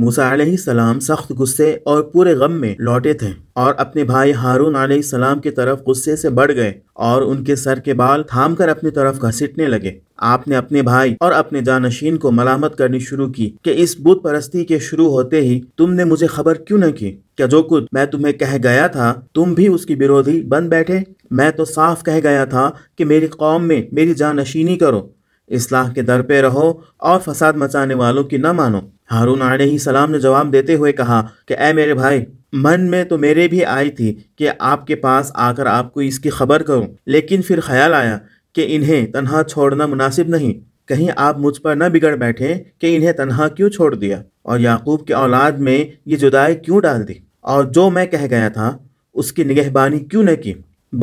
मूसा सलाम सख्त गुस्से और पूरे गम में लौटे थे और अपने भाई हारून सलाम की तरफ गुस्से से बढ़ गए और उनके सर के बाल थाम कर अपनी तरफ घसीटने लगे आपने अपने भाई और अपने जानशीन को मलामत करनी शुरू की कि इस बुत परस्ती के शुरू होते ही तुमने मुझे खबर क्यों न की क्या जो कुछ मैं तुम्हें कह गया था तुम भी उसकी विरोधी बन बैठे मैं तो साफ कह गया था कि मेरी कौम में मेरी जानशीनी करो इस्लाह के दर पे रहो और फसाद मचाने वालों की न मानो हारून ही सलाम ने जवाब देते हुए कहा कि ए मेरे भाई मन में तो मेरे भी आई थी कि आपके पास आकर आपको इसकी खबर करूं लेकिन फिर ख्याल आया कि इन्हें तनहा छोड़ना मुनासिब नहीं कहीं आप मुझ पर न बिगड़ बैठे कि इन्हें तनहा क्यों छोड़ दिया और याकूब के औलाद में ये जुदाई क्यों डाल दी और जो मैं कह गया था उसकी निगहबानी क्यों न की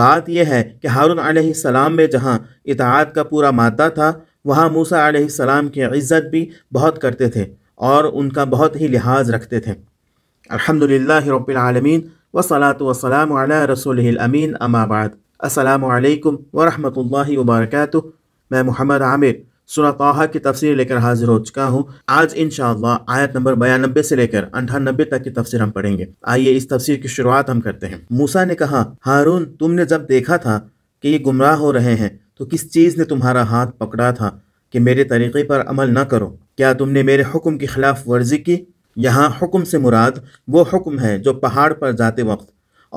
बात यह है कि हारून आलाम में जहाँ इतिहाद का पूरा मादा था वहाँ मूसा आसमाम की इज़्ज़त भी बहुत करते थे और उनका बहुत ही लिहाज रखते थे अलहमदिल्ला रबालमीन वसलात वसलाम रसोल अमीन अमाबाद असलकम वरहल वबरक मैं मोहम्मद आमिर सुरतः की तफसीर लेकर हाजिर हो चुका हूँ आज इन आयत नंबर बयानबे से लेकर अंठानबे तक की तफसीर हम पढ़ेंगे आइए इस तफसीर की शुरुआत हम करते हैं मूसा ने कहा हारून तुमने जब देखा था कि ये गुमराह हो रहे हैं तो किस चीज़ ने तुम्हारा हाथ पकड़ा था कि मेरे तरीक़े पर अमल न करो क्या तुमने मेरे हुक्म की ख़िलाफ़ वर्जी की यहाँ हुक्म से मुराद वो हुक्म है जो पहाड़ पर जाते वक्त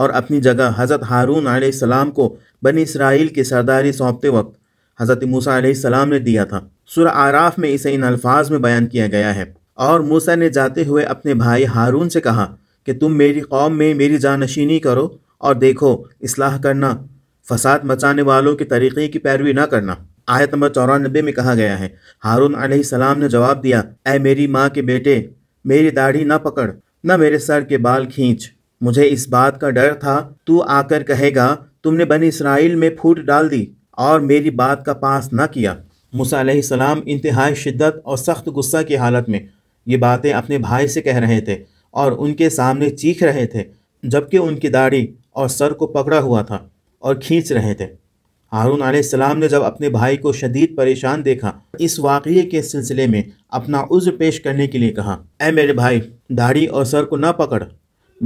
और अपनी जगह हज़रत हारून आसमाम को बनी इसराइल की सरदारी सौंपते वक्त हज़रत मूसा सलाम ने दिया था सुर आराफ में इसे इन अल्फाज में बयान किया गया है और मूसा ने जाते हुए अपने भाई हारून से कहा कि तुम मेरी कौम में मेरी जानशीनी करो और देखो इसलाह करना फसाद मचाने वालों के तरीक़े की पैरवी ना करना आयत नंबर चौरानबे में कहा गया है हारून सलाम ने जवाब दिया ऐ मेरी माँ के बेटे मेरी दाढ़ी ना पकड़ न मेरे सर के बाल खींच मुझे इस बात का डर था तू आकर कहेगा तुमने बनी इसराइल में फूट डाल दी और मेरी बात का पास न किया मूसा सलाम इंतहाई शिद्दत और सख्त गुस्सा की हालत में ये बातें अपने भाई से कह रहे थे और उनके सामने चीख रहे थे जबकि उनकी दाढ़ी और सर को पकड़ा हुआ था और खींच रहे थे हारून आसमाम ने जब अपने भाई को शदीद परेशान देखा इस वाक़े के सिलसिले में अपना उज्र पेश करने के लिए कहा ए मेरे भाई दाढ़ी और सर को ना पकड़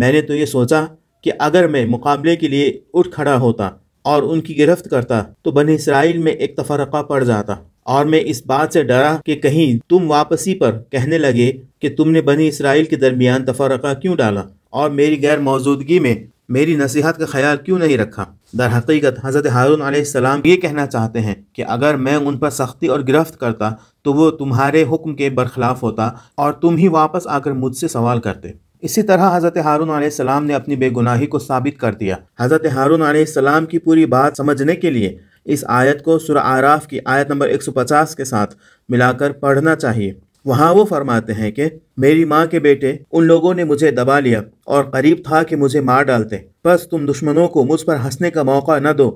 मैंने तो ये सोचा कि अगर मैं मुकाबले के लिए उठ खड़ा होता और उनकी गिरफ्त करता तो बन इसराइल में एक तफरक़ा पड़ जाता और मैं इस बात से डरा कि कहीं तुम वापसी पर कहने लगे कि तुमने बनी इसराइल के दरमियान तफरक़ा क्यों डाला और मेरी गैर मौजूदगी में मेरी नसीहत का ख्याल क्यों नहीं रखा दर हकीकत हज़रत हारून सलाम ये कहना चाहते हैं कि अगर मैं उन पर सख्ती और गिरफ्त करता तो वो तुम्हारे हुक्म के बरखिलाफ होता और तुम ही वापस आकर मुझसे सवाल करते इसी तरह हज़रत हारून सलाम ने अपनी बेगुनाही को साबित कर दिया हज़रत हारून सलाम की पूरी बात समझने के लिए इस आयत को सुर आराफ की आयत नंबर 150 के साथ मिलाकर पढ़ना चाहिए वहाँ वो फरमाते हैं कि मेरी माँ के बेटे उन लोगों ने मुझे दबा लिया और करीब था कि मुझे मार डालते बस तुम दुश्मनों को मुझ पर हंसने का मौका न दो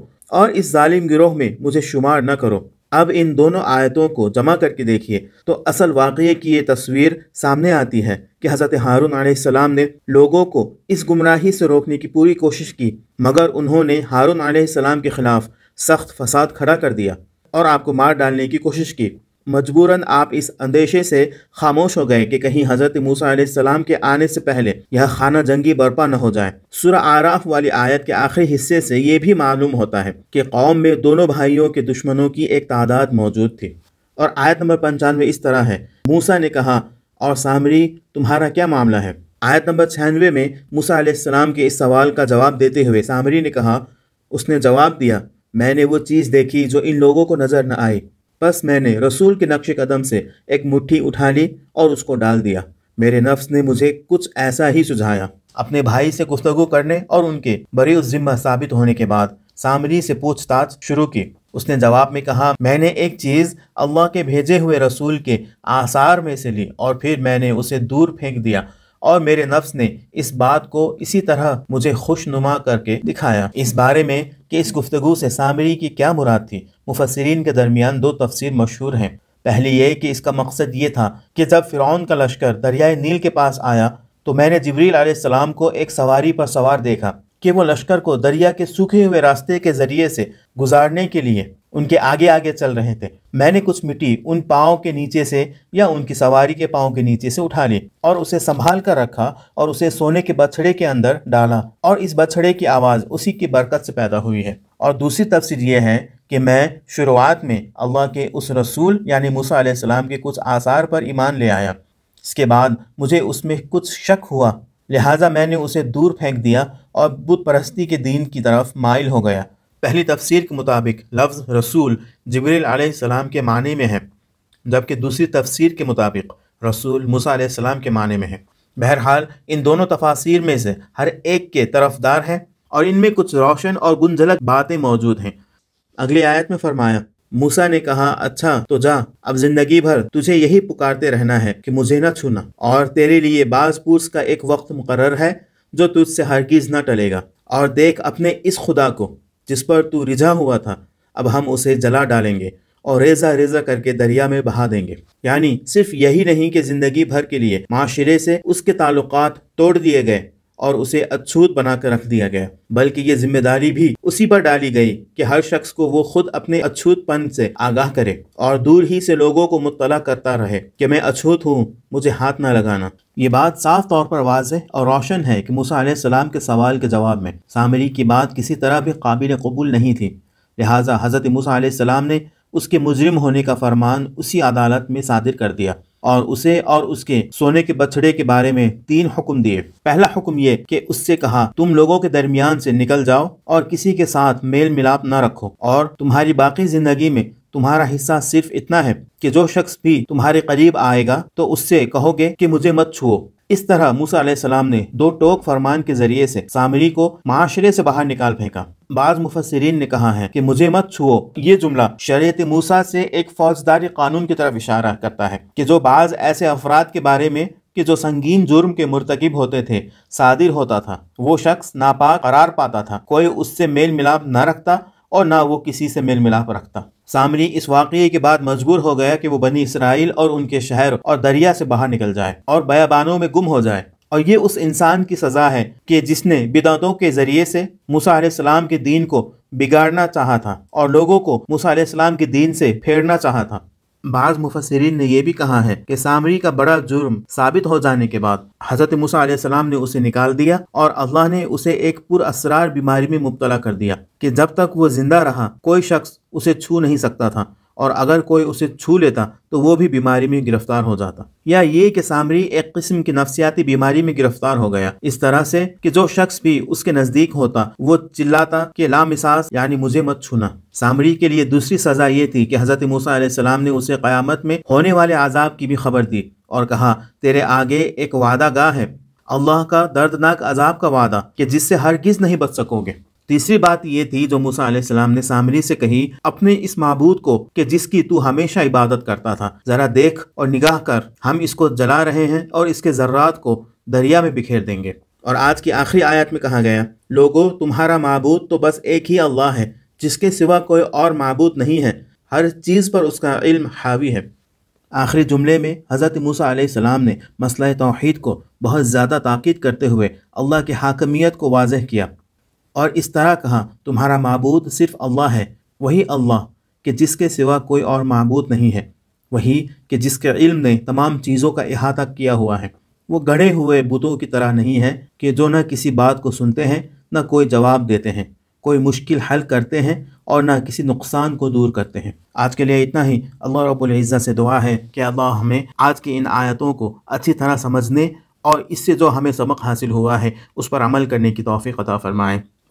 और इस जालिम गिरोह में मुझे शुमार न करो अब इन दोनों आयतों को जमा करके देखिए तो असल वाक़े की ये तस्वीर सामने आती है कि हज़रत हारून आसमाम ने लोगों को इस गुमराही से रोकने की पूरी कोशिश की मगर उन्होंने हारून आसमाम के ख़िलाफ़ सख्त फसाद खड़ा कर दिया और आपको मार डालने की कोशिश की मजबूरन आप इस अंदेशे से खामोश हो गए कि कहीं हज़रत मूसा सलाम के आने से पहले यह खाना जंगी बर्पा न हो जाए सुरा आराफ वाली आयत के आखिरी हिस्से से ये भी मालूम होता है कि कौम में दोनों भाइयों के दुश्मनों की एक तादाद मौजूद थी और आयत नंबर पंचानवे इस तरह है मूसा ने कहा और सामरी तुम्हारा क्या मामला है आयत नंबर छियानवे में मूसा सलाम के इस सवाल का जवाब देते हुए सामरी ने कहा उसने जवाब दिया मैंने वो चीज़ देखी जो इन लोगों को नज़र न आई बस मैंने रसूल के नक्श कदम से एक मुट्ठी उठा ली और उसको डाल दिया मेरे नफ्स ने मुझे कुछ ऐसा ही सुझाया अपने भाई से गुफ्तगु करने और उनके बरी ज़िम्मा साबित होने के बाद सामरी से पूछताछ शुरू की उसने जवाब में कहा मैंने एक चीज़ अल्लाह के भेजे हुए रसूल के आसार में से ली और फिर मैंने उसे दूर फेंक दिया और मेरे नफ्स ने इस बात को इसी तरह मुझे खुशनुमा करके दिखाया इस बारे में कि इस गुफ्तगु से सामरी की क्या मुराद थी मुफसरीन के दरमियान दो तफसीर मशहूर हैं पहली ये कि इसका मकसद ये था कि जब फ़िरौन का लश्कर दरियाए नील के पास आया तो मैंने जबरील आसमाम को एक सवारी पर सवार देखा कि वो लश्कर को दरिया के सूखे हुए रास्ते के जरिए से गुजारने के लिए उनके आगे आगे चल रहे थे मैंने कुछ मिट्टी उन पाँव के नीचे से या उनकी सवारी के पाँव के नीचे से उठा ली और उसे संभाल कर रखा और उसे सोने के बछड़े के अंदर डाला और इस बछड़े की आवाज़ उसी की बरकत से पैदा हुई है और दूसरी तफसीर यह है कि मैं शुरुआत में अल्लाह के उस रसूल यानी मूसा के कुछ आसार पर ईमान ले आया इसके बाद मुझे उसमें कुछ शक हुआ लिहाजा मैंने उसे दूर फेंक दिया और बुत परस्ती के दीन की तरफ माइल हो गया पहली तफसीर के मुताबिक लफ्ज़ रसूल जबरील के माने में है जबकि दूसरी तफसीर के मुताबिक रसूल मूसा के माने में है बहरहाल इन दोनों तफासिर में से हर एक के तरफदार हैं और इनमें कुछ रोशन और गुंजलक बातें मौजूद हैं अगली आयत में फरमाया मूसा ने कहा अच्छा तो जा अब जिंदगी भर तुझे यही पुकारते रहना है कि मुझे न छूना और तेरे लिए बाज पूर्स का एक वक्त मुकर है जो तुझसे हरगिज न टलेगा और देख अपने इस खुदा को जिस पर तू रिझा हुआ था अब हम उसे जला डालेंगे और रेजा रेजा करके दरिया में बहा देंगे यानी सिर्फ यही नहीं कि ज़िंदगी भर के लिए माशरे से उसके ताल्लुक तोड़ दिए गए और उसे अछूत बनाकर रख दिया गया बल्कि ये जिम्मेदारी भी उसी पर डाली गई कि हर शख्स को वो खुद अपने अछूतपन से आगाह करे और दूर ही से लोगों को मुतला करता रहे कि मैं अछूत हूँ मुझे हाथ ना लगाना ये बात साफ तौर पर वाज और रोशन है कि मूसा सलाम के सवाल के जवाब में सामरी की बात किसी तरह भी काबिल कबूल नहीं थी लिहाजा हज़रत मूसा सलाम ने उसके मुजरिम होने का फरमान उसी अदालत में सादिर कर दिया और उसे और उसके सोने के बछड़े के बारे में तीन हुक्म दिए पहला हुक्म ये कि उससे कहा तुम लोगों के दरमियान से निकल जाओ और किसी के साथ मेल मिलाप न रखो और तुम्हारी बाकी जिंदगी में तुम्हारा हिस्सा सिर्फ इतना है कि जो शख्स भी तुम्हारे करीब आएगा तो उससे कहोगे कि मुझे मत छुओ इस तरह मूसा सलाम ने दो टोक फरमान के जरिए से सामरी को माशरे से बाहर निकाल फेंका बाज मुफसरीन ने कहा है कि मुझे मत छुओ ये जुमला शरीत मूसा से एक फौजदारी कानून की तरफ इशारा करता है कि जो बाज ऐसे अफराद के बारे में कि जो संगीन जुर्म के मुरतकब होते थे सादिर होता था वो शख्स नापाक करार पाता था कोई उससे मेल मिलाप न रखता और ना वो किसी से मेल मिलाप रखता सामरी इस वाकये के बाद मजबूर हो गया कि वो बनी इसराइल और उनके शहर और दरिया से बाहर निकल जाए और बयाबानों में गुम हो जाए और ये उस इंसान की सज़ा है कि जिसने बिदातों के ज़रिए से मूसा सलाम के दीन को बिगाड़ना चाहा था और लोगों को मूसा सलाम के दीन से फेरना चाहा था बाज मुफसरीन ने यह भी कहा है कि सामरी का बड़ा जुर्म साबित हो जाने के बाद हजरत मूसा ने उसे निकाल दिया और अल्लाह ने उसे एक पुरअसरार बीमारी में मुबतला कर दिया कि जब तक वो जिंदा रहा कोई शख्स उसे छू नहीं सकता था और अगर कोई उसे छू लेता तो वो भी बीमारी में गिरफ्तार हो जाता या ये कि सामरी एक किस्म की नफसियाती बीमारी में गिरफ्तार हो गया इस तरह से कि जो शख्स भी उसके नज़दीक होता वो चिल्लाता कि लामिसास यानी मुझे मत छूना सामरी के लिए दूसरी सज़ा ये थी कि हज़रत मूसा ने उसे क्यामत में होने वाले आज़ाब की भी खबर दी और कहा तेरे आगे एक वादा गाह है अल्लाह का दर्दनाक अजाब का वादा कि जिससे हरगिज़ नहीं बच सकोगे तीसरी बात ये थी जो मूसा सलाम ने सामरी से कही अपने इस महबूद को कि जिसकी तू हमेशा इबादत करता था जरा देख और निगाह कर हम इसको जला रहे हैं और इसके जर्रात को दरिया में बिखेर देंगे और आज की आखिरी आयत में कहा गया लोगो तुम्हारा महबूद तो बस एक ही अल्लाह है जिसके सिवा कोई और मबूद नहीं है हर चीज़ पर उसका इल्म हावी है आखिरी जुमले में हज़रत मूसा सलाम ने मसला तोहद को बहुत ज़्यादा ताक़द करते हुए अल्लाह की हाकमियत को वाजह किया और इस तरह कहा तुम्हारा मबूद सिर्फ़ अल्लाह है वही अल्लाह कि जिसके सिवा कोई और मबूद नहीं है वही कि जिसके इल्म ने तमाम चीज़ों का अहाता किया हुआ है वो गढ़े हुए बुतों की तरह नहीं है कि जो न किसी बात को सुनते हैं न कोई जवाब देते हैं कोई मुश्किल हल करते हैं और न किसी नुकसान को दूर करते हैं आज के लिए इतना ही अल्लाह रब्ज़त से दुआ है कि अल्लाह हमें आज की इन आयतों को अच्छी तरह समझने और इससे जो हमें सबक हासिल हुआ है उस पर अमल करने की तोफ़ी अता फ़रमाएँ